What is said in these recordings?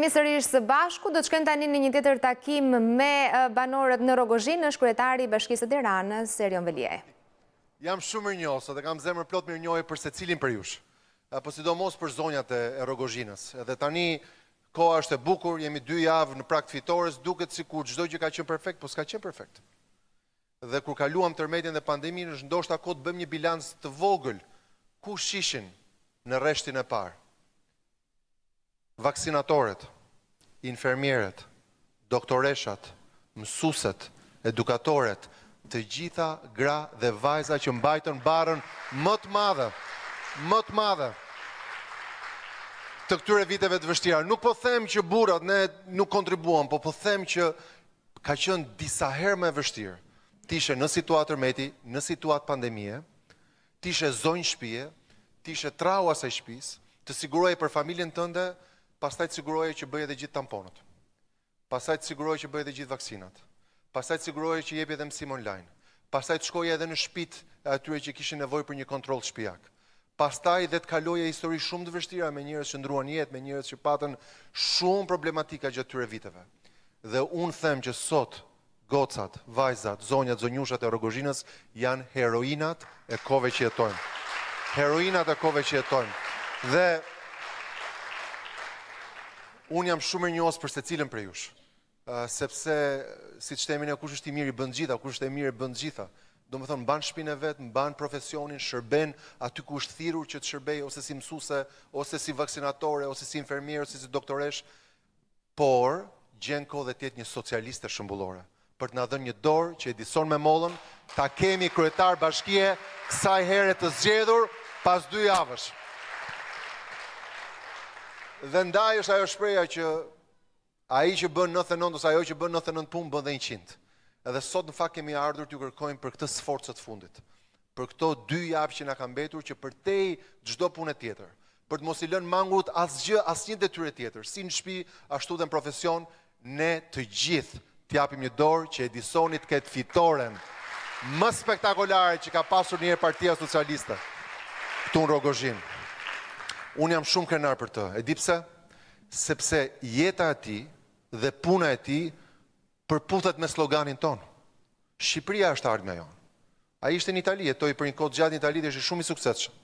Misërish së bashku, do të shkën tani në një tjetër takim me banorët në Rogozhin, në shkuretari bashkisë të Iranë, Serion Velje. Jam shumë mirë njohë, kam zemër plot mirë njohë për se cilin për jush, po sidomos për zonjat e Rogozhinës. Dhe tani, koa është e bukur, jemi dy javë në prakt fitores, duket si kur gjdoj që ka qenë perfekt, po s'ka qenë perfekt. Dhe kur kaluam tërmetin dhe pandemin, është ndosht akot bëm një bilans të vogël, ku shishin në reshtin e parë vaksinatorët, infermierët, doktoreshat, mësuset, edukatorët, të gjitha gra dhe vajza që mbajtën barën më të madhe, më të madhe të këture viteve të vështira. Nuk po them që burat, ne nuk kontribuam, po po them që ka qënë disa her me vështirë. Ti ishe në situatë tërmeti, në situatë pandemie, ti ishe zonjë shpije, ti ishe trau asaj shpis, të siguroj për familjen tënde, pastaj të siguroje që bëjë dhe gjithë tamponët, pastaj të siguroje që bëjë dhe gjithë vaksinat, pastaj të siguroje që jebje dhe mësim online, pastaj të shkoje edhe në shpit e atyre që kishin nevoj për një kontrol shpijak, pastaj dhe të kaloje histori shumë të vështira me njërës që ndruan jetë, me njërës që patën shumë problematika gjëtë tyre viteve. Dhe unë them që sot, gocat, vajzat, zonjat, zonjushat e rogozhinës janë heroinat e kove që jetojmë. Heroinat e kove që jetojmë. Dhe unë jam shumë mirënjohës për secilën prej jush. sepse si të themin ne kush është i mirë i bën gjitha, kush është i mirë i bën gjitha. Do më thonë mban shpinën e vet, mban profesionin, shërben aty ku është thirrur që të shërbej ose si mësuese, ose si vaksinatore, ose si infermier, ose si doktoresh. Por gjenë kohë dhe të jetë një socialiste shëmbullore për të na dhënë një dorë që Edison me mollën ta kemi kryetar bashkie kësaj herë të zgjedhur pas dy javësh dhe ndaj është ajo shpreja që ai që bën 99 ose ajo që bën 99 punë bën dhe 100. Edhe sot në fakt kemi ardhur t'ju kërkojmë për këtë sforcë të fundit. Për këto dy javë që na ka mbetur që për te çdo punë tjetër, për të mos i lënë mangut asgjë, asnjë detyrë tjetër, si në shtëpi, ashtu dhe në profesion, ne të gjithë t'japim një dorë që Edisoni të fitoren më spektakolare që ka pasur një partia socialiste këtu në rogozhinë unë jam shumë krenar për të. E di pse? Sepse jeta e tij dhe puna e tij përputhet me sloganin ton. Shqipëria është ardhmja jonë. A ishte në Itali, toj për një kohë gjatë në Itali dhe ishte shumë i sukseshëm.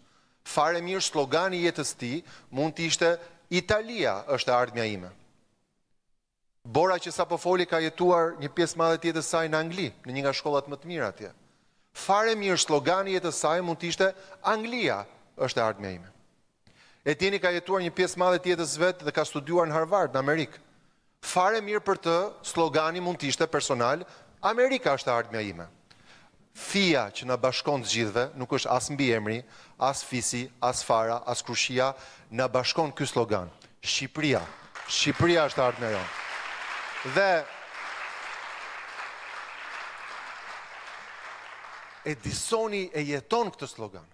Fare mirë slogani jetës ti mund të ishte Italia është ardhmja ime. Bora që sapo foli ka jetuar një pjesë madhe të jetës saj në Angli, në një nga shkollat më të mira atje. Fare mirë slogani jetës saj mund të ishte Anglia është ardhmja ime. E tini ka jetuar një pjesë madhe tjetës vetë vet dhe ka studiuar në Harvard në Amerikë. Fare mirë për të, slogani mund të ishte personal, Amerika është ardhmja ime. Fia që na bashkon të gjithëve, nuk është as mbi emri, as fisi, as fara, as kushia, na bashkon ky slogan. Shqipëria. Shqipëria është ardhmja jonë. Dhe Edisoni e jeton këtë slogan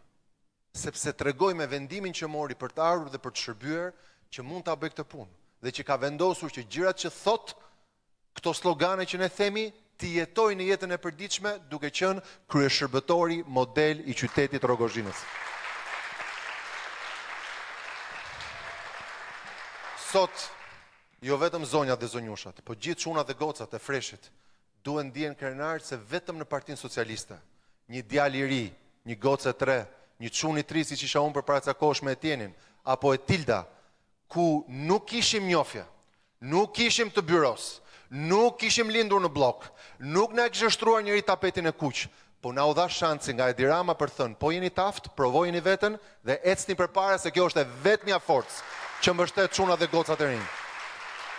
sepse të regoj me vendimin që mori për të ardhur dhe për të shërbyer, që mund të abek të punë, dhe që ka vendosur që gjirat që thot, këto slogane që ne themi, të jetoj në jetën e përdiqme, duke qënë krye shërbetori model i qytetit Rogozhinës. Sot, jo vetëm zonjat dhe zonjushat, po gjithë shunat dhe gocat e freshit, duen djenë krenarë se vetëm në partin socialiste, një djali ri, një gocë e një gocë e tre, një qunë i tri si që isha unë për para të kosh me apo e tilda, ku nuk ishim njofja, nuk ishim të byros, nuk ishim lindur në blok, nuk na kishte shtruar njëri tapetin e kuq, po na u dha shansi nga e dirama për thënë, po jeni taft, provojini vetën dhe ecni për se kjo është e vetë mja forcë që mbështet çuna dhe gocat e rinjë.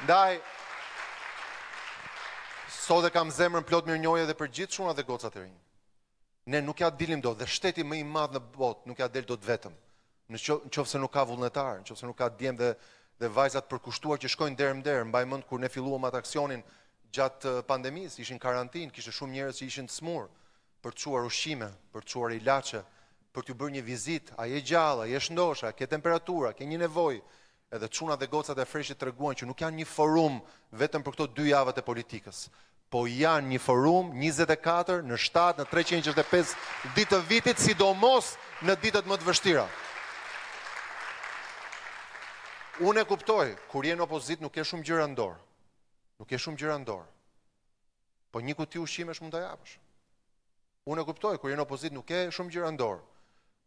Ndaj, sot e kam zemrën plot mirënjohje njoje dhe për gjithë çunat dhe gocat e rinj ne nuk ja dilim do, dhe shteti më i madh në botë nuk ja del të vetëm. Në qoftë nuk ka vullnetar, në qoftë nuk ka djem dhe dhe vajzat përkushtuar që shkojnë derë mder, mbaj mend kur ne filluam atë aksionin gjatë uh, pandemisë, ishin karantinë, kishte shumë njerëz që ishin të smur për të çuar ushqime, për të çuar ilaçe, për t'u bërë një vizitë, a je gjallë, a je shndosha, ke temperaturë, ke një nevojë. Edhe çuna dhe gocat e freshit treguan që nuk janë një forum vetëm për këto dy javë të politikës, po janë një forum 24 në 7 në 365 ditë të vitit, sidomos në ditët më të vështira. Unë e kuptoj, kur jenë opozit nuk e shumë gjyra ndorë. Nuk e shumë gjyra ndorë. Po një kuti ushqime shumë të japësh. Unë e kuptoj, kur jenë opozit nuk e shumë gjyra ndorë.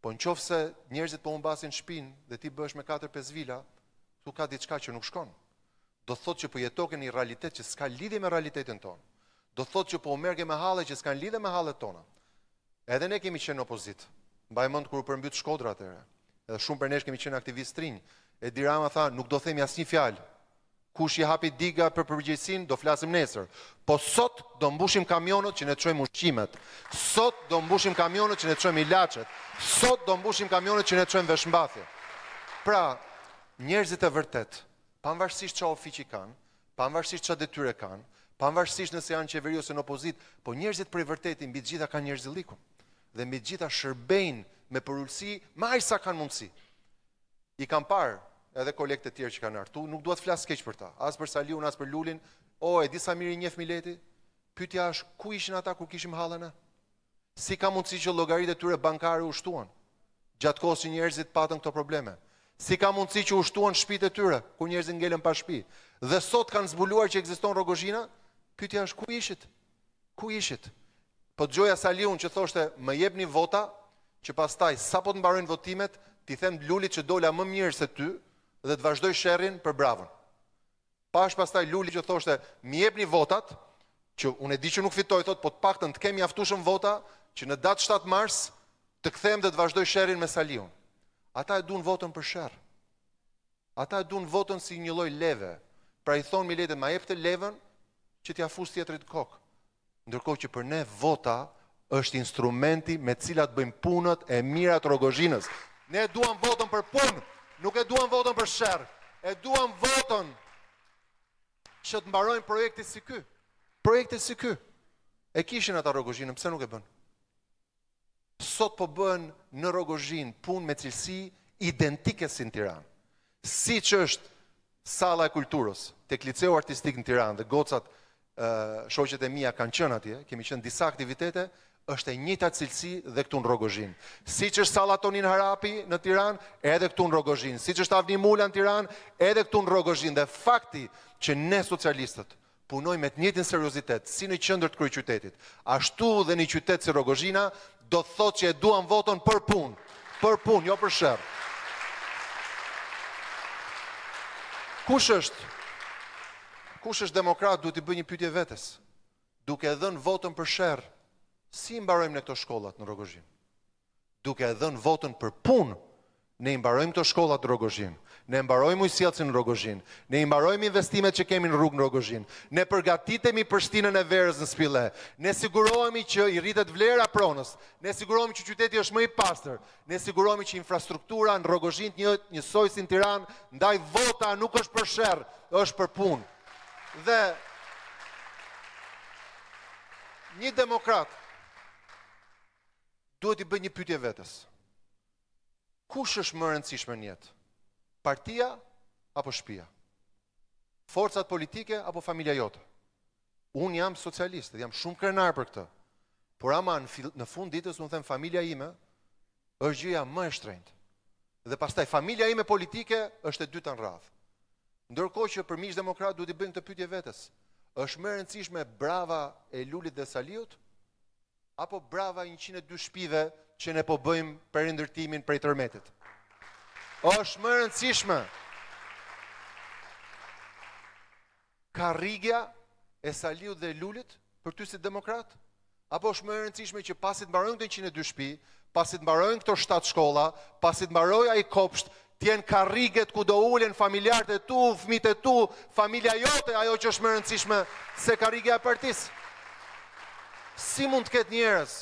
Po në qofë se njerëzit po më basin shpin dhe ti bësh me 4-5 vila, tu ka diçka që nuk shkonë. Do thot që përjetoke po një realitet që s'ka lidi me realitetin tonë do thot që po merke me hale që s'kan lidhe me hale tona. Edhe ne kemi qenë opozit. Mbaj mend kur u përmbyt Shkodra atëre. Edhe shumë për nesh kemi qenë aktivistrin, trinj. Edi tha, nuk do themi asnjë fjalë. Kush i hapi diga për përgjegjësinë, do flasim nesër. Po sot do mbushim kamionët që ne çojmë ushqimet. Sot do mbushim kamionët që ne çojmë ilaçet. Sot do mbushim kamionët që ne çojmë veshmbathje. Pra, njerëzit e vërtet, pavarësisht çfarë ofici kanë, pavarësisht çfarë detyre kanë, pavarësisht nëse janë qeveri ose në opozit, po njerëzit për i vërtetin, mbi gjitha kanë njerëzilikun, dhe mbi gjitha shërbejnë me përullësi, ma i sa kanë mundësi. I kam parë edhe kolekte të tjerë që kanë artu, nuk duhet flasë keqë për ta, as për Saliun, as për Lulin, o e disa mirë i njef mileti, pytja është ku ishin ata kur kishim halëna? Si ka mundësi që logaritë e tyre bankare u shtuan, gjatë kohë si njerëzit patën këto probleme? Si ka mundësi që u shtuan shpite tyre, ku njerëzit ngelen pa shpi? Dhe sot kanë zbuluar që egziston rogozhina, Pyti është ku ishit? Ku ishit? Po të gjoja që thoshte, më jepni një vota, që pas taj, sa po të mbarojnë votimet, ti them lullit që dola më mirë se ty, dhe të vazhdoj shërin për bravën. Pash pas taj lullit që thoshte, më jepni një votat, që unë e di që nuk fitoj, thot, po të pak të të kemi aftushëm vota, që në datë 7 mars, të këthem dhe të vazhdoj shërin me Saliun. Ata e dun votën për shërë. Ata e dun votën si një lloj leve. Pra i thon mi ma jep të levën, që t'ja fusë tjetërit kokë. Ndërkohë që për ne vota është instrumenti me cilat bëjmë punët e mirat rogozhinës. Ne duham votën për punë, nuk e duham votën për shërë, e duham votën që të mbarojnë projekti si ky. Projekti si ky. E kishin ata Rogozhinë, pse nuk e bënë? Sot po bënë në rogozhinë punë me cilësi identike si në Tiranë. Si që është sala e kulturës, te liceu artistik në Tiranë dhe gocat shoqet e mija kanë qënë atje, kemi qënë disa aktivitete, është e njëta cilësi dhe këtu në rogozhin. Si që është salatonin harapi në Tiran, edhe këtu në rogozhin. Si që është avni mula në Tiran, edhe këtu në rogozhin. Dhe fakti që ne socialistët punoj me të njëtin seriositet, si në qëndër të kryeqytetit, qytetit, ashtu dhe një qytetë si rogozhina, do thotë thot që e duan voton për punë, për punë, jo për shërë. Kush është? kush është demokrat duhet i bëj një pyetje vetes. Duke e dhënë votën për sherr, si i mbarojmë ne këto shkolla në Rrogozhin? Duke e dhënë votën për punë, ne i mbarojmë këto shkolla në Rrogozhin. Ne i mbarojmë ujësiacin në Rrogozhin. Ne i mbarojmë investimet që kemi në rrugë në Rrogozhin. Ne përgatitemi për shtinën e verës në Spile. Ne sigurohemi që i rritet vlera pronës. Ne sigurohemi që qyteti është më i pastër. Ne sigurohemi që infrastruktura në Rrogozhin të njëjtë njësoj si në Tiranë, ndaj vota nuk është për sherr, është për punë. Dhe një demokrat duhet i bëjt një pytje vetës. Kush është më rëndësishme njetë? Partia apo shpia? Forcat politike apo familia jote? Unë jam socialistë, jam shumë krenar për këtë, por ama në fund ditës, unë them familia ime, është gjëja më e shtrejnët. Dhe pastaj, familia ime politike është e dytë në radhë. Ndërkohë që për mishë demokratë du t'i bëjmë të pytje vetës, është më rëndësishme brava e lullit dhe saliut, apo brava i në 102 shpive që ne po bëjmë për ndërtimin për i tërmetit. është më rëndësishme. Ka rigja e saliut dhe lullit për ty si demokratë, apo është më rëndësishme që pasit më të në 102 shpi, pasit mbarojnë këto shtatë shkolla, pasit mbarojnë a i kopsht, t'jen karriget ku do ulen familjarët e tu, fmit e tu, familja jote, ajo që është më rëndësishme se kariget e partisë. Si mund të ketë njerës,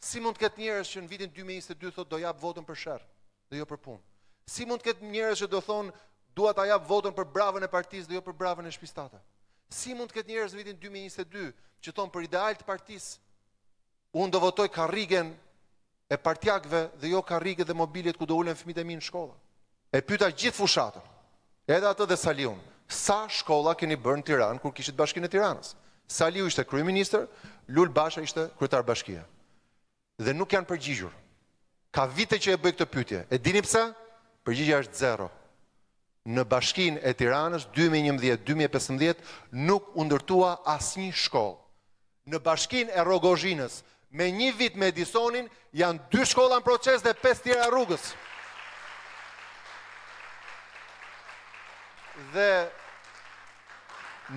si mund të ketë njerës që në vitin 2022 thot do japë votën për shërë dhe jo për punë. Si mund të ketë njerës që do thonë duat a japë votën për bravën e partisë dhe jo për bravën e shpistata. Si mund të ketë njerës në vitin 2022 që thonë për ideal të partisë, unë do votoj karrigen e partjakve dhe jo karigen dhe mobilit ku do ulen fëmite minë shkollën e pyta gjithë fushatën, edhe atë dhe Saliun, sa shkolla keni bërë në Tiranë kur kishit bashkinë e Tiranës? Saliu ishte kryeministër, Lul Basha ishte kryetar bashkia. Dhe nuk janë përgjigjur. Ka vite që e bëj këtë pyetje. E dini pse? Përgjigja është zero. Në bashkinë e Tiranës 2011-2015 nuk u ndërtua asnjë shkollë. Në bashkinë e Rogozhinës me një vit me Edisonin janë dy shkolla në proces dhe pesë tjera rrugës. dhe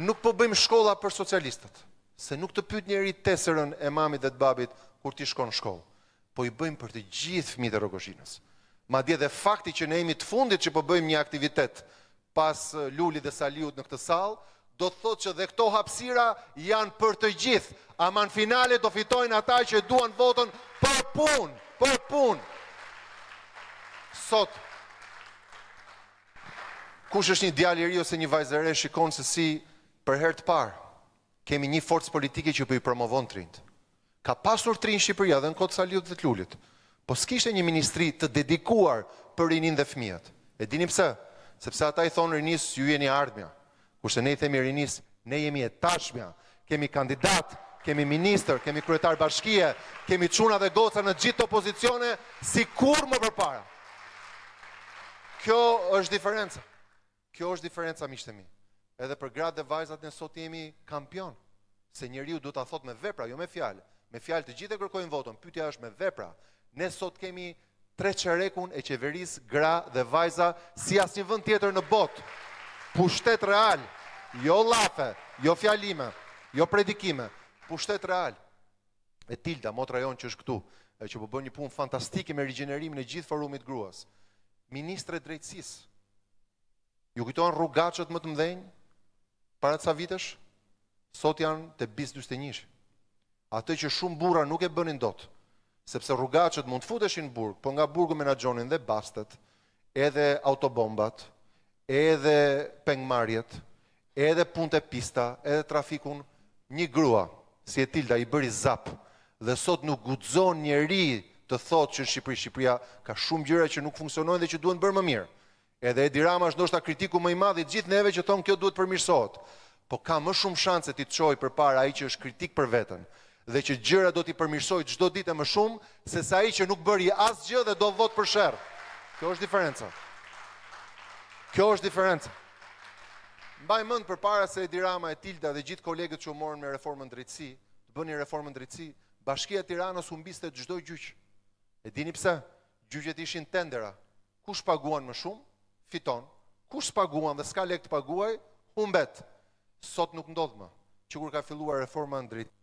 nuk po bëjmë shkolla për socialistët, se nuk të pyet njëri tesërën e mamit dhe të babit kur ti shkon në shkollë, po i bëjmë për të gjithë fëmijët e Rogozhinës. Madje dhe fakti që ne jemi të fundit që po bëjmë një aktivitet pas Lulit dhe Saliut në këtë sallë, do të thotë që dhe këto hapësira janë për të gjithë. a man finale do fitojnë ata që duan votën për punë, për punë. Sot, kush është një djali i ri ose një vajzë re shikon se si për herë të parë kemi një forcë politike që po i promovon trind. Ka pasur trind në Shqipëri edhe në kohë Saliut dhe të Lulit. Po s'kishte një ministri të dedikuar për rinin dhe fëmijët. E dini pse? Sepse ata i thonë rinis ju jeni ardhmja. Kurse ne i themi rinis, ne jemi e tashmja. Kemi kandidat, kemi minister, kemi kryetar bashkie, kemi çuna dhe goca në gjithë opozicione sikur më përpara. Kjo është diferenca. Kjo është diferenca miqtë e mi. Edhe për gratë dhe vajzat ne sot jemi kampion. Se njeriu ju du të athot me vepra, jo me fjalë. Me fjalë të gjithë e kërkojnë votën, pyetja është me vepra. Ne sot kemi tre çerekun e qeveris, gra dhe vajza, si asë një vënd tjetër në botë. Pushtet real, jo lafe, jo fjalime, jo predikime. Pushtet real. E tilda, motra rajon që është këtu, e që përbën po një punë fantastike me rigenerim në gjithë forumit gruas. Ministre drejtsisë, Ju kujtojnë rrugacët më të mdhenjë, para të sa vitesh, sot janë të bis 21-ish. Ate që shumë bura nuk e bënin dot, sepse rrugacët mund të futeshin burg, po nga burgu menagjonin dhe bastet, edhe autobombat, edhe pengmarjet, edhe punët e pista, edhe trafikun, një grua, si e tilda, i bëri zap, dhe sot nuk gudzon njeri të thot që Shqipëri, Shqipëria ka shumë gjyre që nuk funksionojnë dhe që duen bërë më mirë. Edhe Edi Rama është ndoshta kritiku më i madh i gjithë neve që thon kjo duhet përmirësohet. Po ka më shumë shanse ti të çojë përpara ai që është kritik për veten dhe që gjëra do t'i përmirësojë çdo ditë më shumë se sa ai që nuk bëri asgjë dhe do vot për sherr. Kjo është diferenca. Kjo është diferenca. Mbaj mend përpara se Edi Rama e Tilda dhe gjithë kolegët që u morën me reformën drejtësi, të reformën drejtësi, Bashkia e Tiranës humbiste çdo gjyq. E dini pse? Gjyqet ishin tendera. Kush paguan më shumë? fiton, kush paguan dhe s'ka lek të paguaj, humbet. Sot nuk ndodh më, që kur ka filluar reforma në drejtim.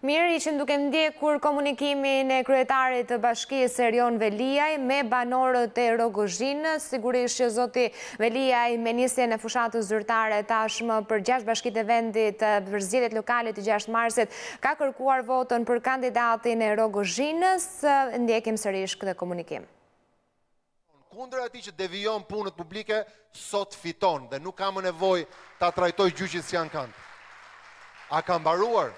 Mirë ishin duke ndjekur komunikimin e kryetarit të bashkisë e Rion Veliaj me banorët e Rogozhinës. Sigurisht që zoti Veliaj me njësje në fushatës zyrtare tashmë për 6 bashkit e vendit për zgjidet lokalit të 6 marsit, ka kërkuar votën për kandidatin e Rogozhinës. Ndjekim sërish këtë komunikim. Kundre ati që devion punët publike, sot fiton dhe nuk kamë nevoj të atrajtoj gjyqit si janë kanë. A A kam baruar?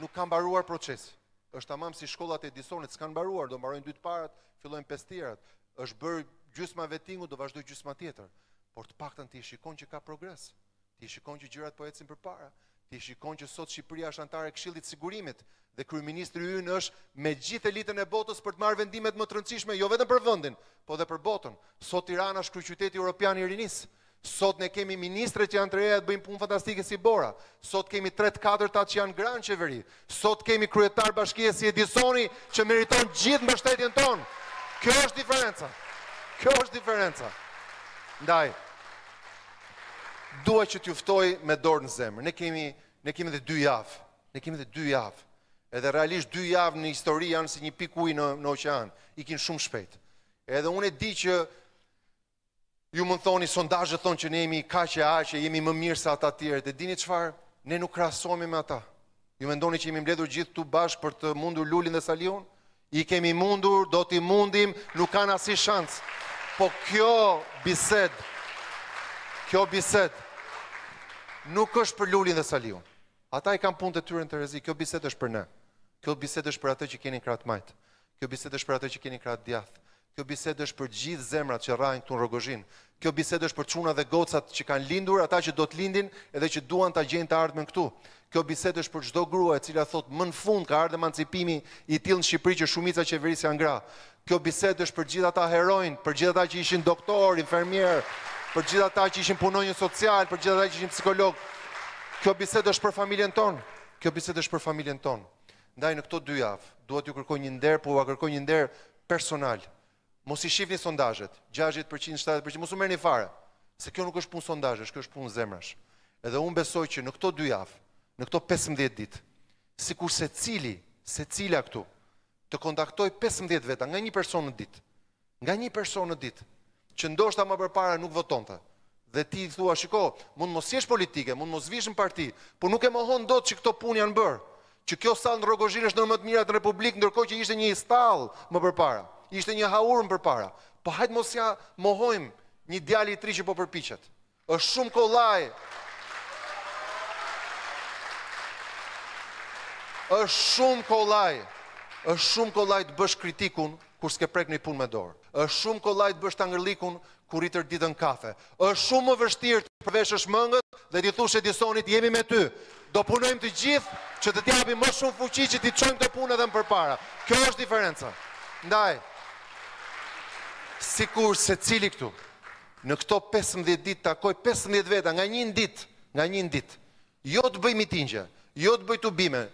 nuk kanë mbaruar procesi. Është tamam si shkollat e Edisonit, s'kan mbaruar, do mbarojnë dytë parat, fillojnë pesë Është bërë gjysma vetingu, do vazhdoj gjysma tjetër. Por të paktën ti shikon që ka progres. Ti shikon që gjërat po ecin përpara. Ti shikon që sot Shqipëria është antare Këshillit Sigurimit dhe kryeministri ynë është me gjithë elitën e botës për të marrë vendimet më të rëndësishme, jo vetëm për vendin, po dhe për botën. Sot Tirana është kryeqyteti europian i rinisë. Sot ne kemi ministre që janë të reja të bëjmë punë fantastike si bora. Sot kemi 3 të atë që janë granë qeveri. Sot kemi kryetar bashkje si Edisoni që meriton gjithë mbështetjen tonë. Kjo është diferenca. Kjo është diferenca. Ndaj, duaj që t'juftoj me dorë në zemër. Ne kemi, ne kemi dhe dy javë. Ne kemi dhe dy javë. Edhe realisht dy javë në histori janë si një pikuj në, në oqean. Ikin shumë shpejt. Edhe unë e di që ju mund thoni sondajët thonë që ne jemi kaq e aq që jemi më mirë se ata të tjerë. Dhe dini çfarë? Ne nuk krahasohemi me ata. Ju mendoni që jemi mbledhur gjithë këtu bashkë për të mundur Lulin dhe Saliun? I kemi mundur, do t'i mundim, nuk kanë asë i Po kjo bised, kjo bised, nuk është për lullin dhe salion. Ata i kam punë të tyrën të rezi, kjo bised është për ne. Kjo bised është për atë që keni kratë majtë. Kjo bised është për atë që keni kratë djathë. Kjo bisedë është për gjithë zemrat që rrajnë këtu në Rogozhin. Kjo bisedë është për çuna dhe gocat që kanë lindur, ata që do të lindin edhe që duan ta gjejnë të ardhmen këtu. Kjo bisedë është për çdo grua e cila thotë më në fund ka ardhmë emancipimi i tillë në Shqipëri që shumica e qeverisë kanë ngra. Kjo bisedë është për gjithë ata heronj, për gjithë ata që ishin doktor, infermier, për gjithë ata që ishin punonjë social, për gjithë ata që ishin psikolog. Kjo bisedë është për familjen tonë. Kjo bisedë është për familjen tonë. Ndaj në këto dy javë, duhet ju kërkoj një nder, po u kërkoj një nder personal. Mos i shifni sondazhet, 60%, 70%, mos u merrni fare, se kjo nuk është punë sondazhesh, kjo është punë zemrash. Edhe unë besoj që në këto 2 javë, në këto 15 ditë, sikur se secila këtu të kontaktoj 15 veta nga një person në ditë, nga një person në ditë që ndoshta më përpara nuk votonte. Dhe ti thua, shiko, mund mos jesh politike, mund mos vishë në parti, por nuk e mohon dot që këto punë janë bërë që kjo salë në Rogozhinë është në më të mirat në Republikë, ndërkohë që ishte një stall më përpara ishte një haurën për para. Po hajtë mos ja mohojmë një djali i tri që po përpichet. është shumë ko është shumë ko është shumë ko të bësh kritikun, kur s'ke prek një pun me dorë. është shumë ko të bësh të angërlikun, kur i të kafe. është shumë më vështirë të përvesh është mëngët, dhe ti thush e disonit jemi me ty. Do punojmë të gjithë, që të tjabim më shumë fuqi që ti qëmë të punë edhe më përpara. Kjo është diferenca. Ndaj sikur se cili këtu në këto 15 ditë takoj 15 veta nga një ditë, nga një ditë. Jo të bëj mitingje, jo të bëj tubime.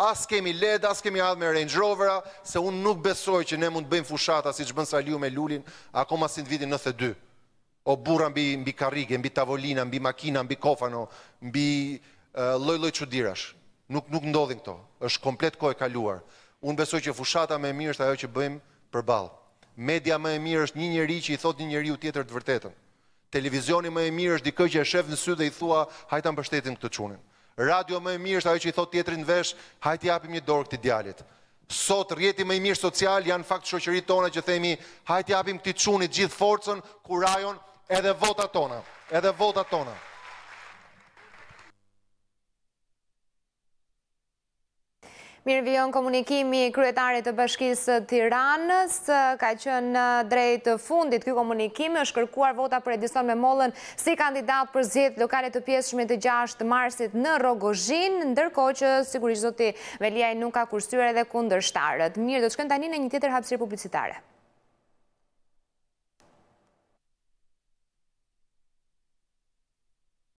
As kemi LED, as kemi adhme Range rovera, se unë nuk besoj që ne mund të bëjmë fushata siç bën Saliu me Lulin akoma si në vitin 92. O burra mbi mbi karrige, mbi tavolina, mbi makina, mbi kofano, mbi loj-loj që dirash, Nuk nuk ndodhin këto. Është komplet kohë e kaluar. Unë besoj që fushata më mirë është ajo që bëjmë përballë. Media më e mirë është një njeri që i thot një njeri u tjetër të vërtetën. Televizioni më e mirë është dikë që e shef në sy dhe i thua hajta më bështetin këtë qunin. Radio më e mirë është ajo që i thot tjetër në vesh hajti apim një dorë këtë idealit. Sot rjeti më e mirë social janë fakt shoqëri tona që themi hajti apim këtë qunit gjithë forcen, kurajon edhe vota tona. Edhe vota tona. Mirë vion komunikimi kryetarit të bashkisë Tiranës, ka qënë drejt fundit kjo komunikimi, është kërkuar vota për Edison me mollën si kandidat për zhjetë lokalit të pjesëshme të gjashtë marsit në Rogozhin, ndërko që sigurisht zoti Veliaj nuk ka kursyre dhe kundër shtarët. Mirë, do të shkën tani në një tjetër hapsirë publicitare.